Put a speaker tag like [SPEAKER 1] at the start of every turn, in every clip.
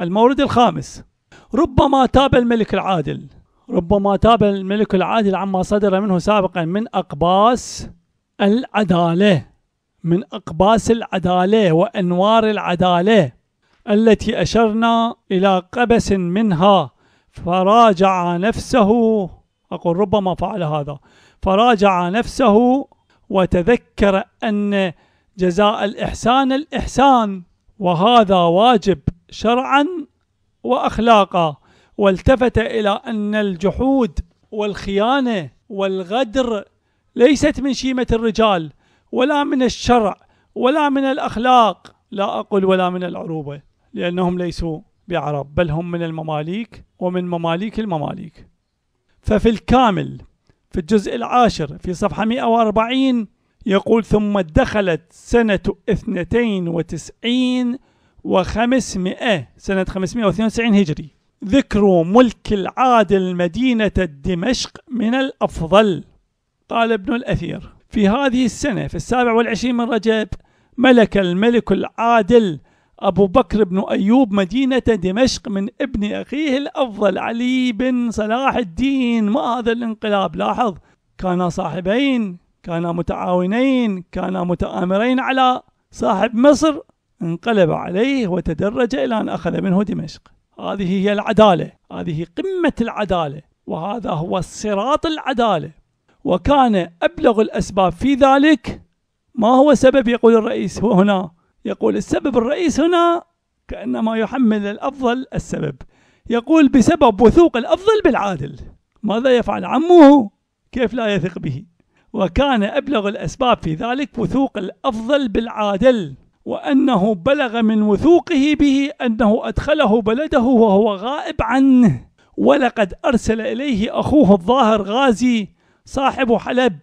[SPEAKER 1] المورد الخامس ربما تاب الملك العادل ربما تاب الملك العادل عما صدر منه سابقا من أقباس العدالة من أقباس العدالة وأنوار العدالة التي أشرنا إلى قبس منها فراجع نفسه أقول ربما فعل هذا فراجع نفسه وتذكر أن جزاء الإحسان الإحسان وهذا واجب شرعا واخلاقا والتفت الى ان الجحود والخيانه والغدر ليست من شيمه الرجال ولا من الشرع ولا من الاخلاق لا اقول ولا من العروبه لانهم ليسوا بعرب بل هم من المماليك ومن مماليك المماليك ففي الكامل في الجزء العاشر في صفحة 140 يقول ثم دخلت سنة 92 و500 سنة 592 هجري ذكر ملك العادل مدينة دمشق من الأفضل قال ابن الأثير في هذه السنة في السابع والعشرين من رجب ملك الملك العادل أبو بكر بن أيوب مدينة دمشق من ابن أخيه الأفضل علي بن صلاح الدين ما هذا الانقلاب لاحظ كانا صاحبين كانا متعاونين كانا متآمرين على صاحب مصر انقلب عليه وتدرج إلى أن أخذ منه دمشق هذه هي العدالة هذه قمة العدالة وهذا هو صراط العدالة وكان أبلغ الأسباب في ذلك ما هو سبب يقول الرئيس هنا يقول السبب الرئيس هنا كأنما يحمل الأفضل السبب يقول بسبب وثوق الأفضل بالعادل ماذا يفعل عمه كيف لا يثق به وكان أبلغ الأسباب في ذلك وثوق الأفضل بالعادل وأنه بلغ من وثوقه به أنه أدخله بلده وهو غائب عنه ولقد أرسل إليه أخوه الظاهر غازي صاحب حلب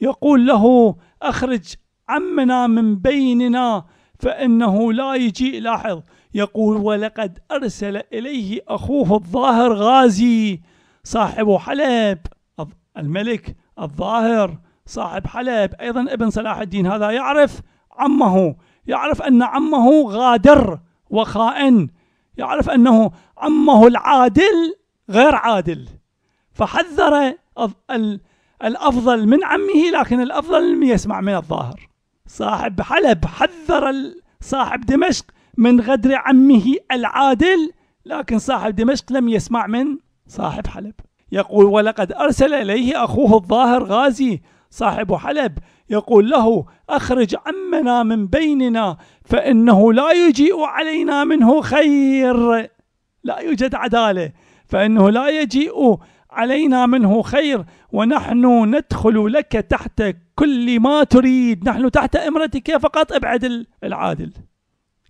[SPEAKER 1] يقول له أخرج عمنا من بيننا فإنه لا يجيء لاحظ يقول ولقد أرسل إليه أخوه الظاهر غازي صاحب حلب الملك الظاهر صاحب حلب أيضا ابن صلاح الدين هذا يعرف عمه يعرف أن عمه غادر وخائن يعرف أنه عمه العادل غير عادل فحذر الأفضل من عمه لكن الأفضل لم يسمع من الظاهر صاحب حلب حذر صاحب دمشق من غدر عمه العادل لكن صاحب دمشق لم يسمع من صاحب حلب يقول ولقد أرسل إليه أخوه الظاهر غازي صاحب حلب يقول له أخرج عمنا من بيننا فإنه لا يجيء علينا منه خير لا يوجد عدالة فإنه لا يجيء علينا منه خير ونحن ندخل لك تحت كل ما تريد نحن تحت امرتك فقط ابعد العادل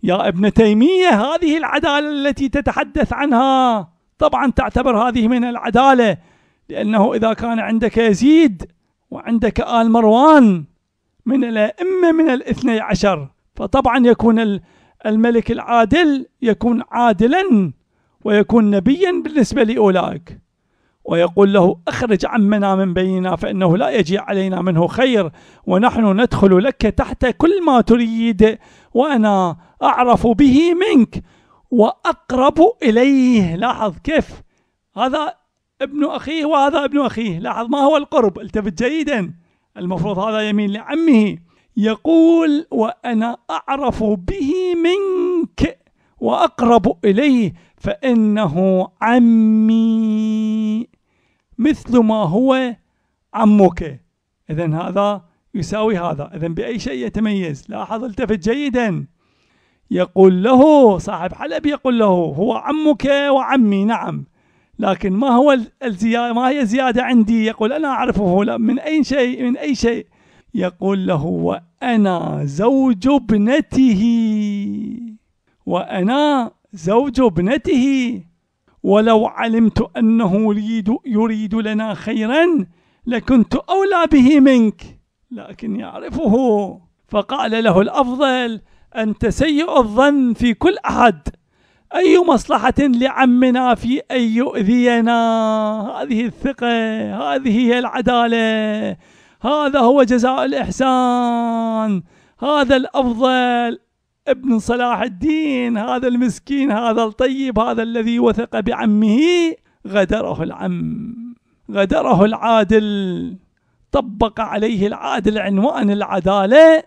[SPEAKER 1] يا ابن تيمية هذه العدالة التي تتحدث عنها طبعا تعتبر هذه من العدالة لأنه إذا كان عندك يزيد وعندك آل مروان من الأئمة من الاثني عشر فطبعا يكون الملك العادل يكون عادلا ويكون نبيا بالنسبة لأولئك ويقول له اخرج عمنا من بيننا فانه لا يجي علينا منه خير ونحن ندخل لك تحت كل ما تريد وانا اعرف به منك واقرب اليه لاحظ كيف هذا ابن أخيه وهذا ابن أخيه لاحظ ما هو القرب التفت جيدا المفروض هذا يمين لعمه يقول وأنا أعرف به منك وأقرب إليه فإنه عمي مثل ما هو عمك إذا هذا يساوي هذا إذا بأي شيء يتميز لاحظ التفت جيدا يقول له صاحب حلب يقول له هو عمك وعمي نعم لكن ما هو الزيادة ما هي زيادة عندي يقول أنا أعرفه من أي شيء من أي شيء يقول له وأنا زوج ابنته وأنا زوج ابنته ولو علمت أنه يريد, يريد لنا خيرا لكنت أولى به منك لكن يعرفه فقال له الأفضل أنت سيء الظن في كل أحد أي مصلحة لعمنا في أن يؤذينا هذه الثقة هذه هي العدالة هذا هو جزاء الإحسان هذا الأفضل ابن صلاح الدين هذا المسكين هذا الطيب هذا الذي وثق بعمه غدره العم غدره العادل طبق عليه العادل عنوان العدالة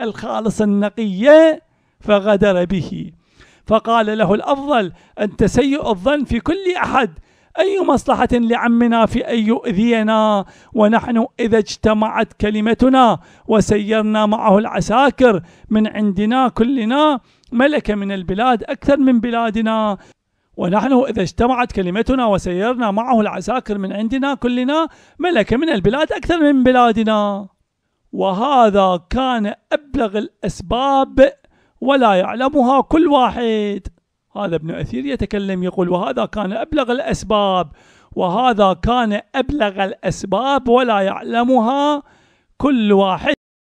[SPEAKER 1] الخالصة النقية فغدر به فقال له الأفضل أنت سيء الظن في كل أحد أي مصلحة لعمنا في أن يؤذينا ونحن إذا اجتمعت كلمتنا وسيرنا معه العساكر من عندنا كلنا ملك من البلاد أكثر من بلادنا ونحن إذا اجتمعت كلمتنا وسيرنا معه العساكر من عندنا كلنا ملك من البلاد أكثر من بلادنا وهذا كان أبلغ الأسباب ولا يعلمها كل واحد هذا ابن أثير يتكلم يقول وهذا كان أبلغ الأسباب وهذا كان أبلغ الأسباب ولا يعلمها كل واحد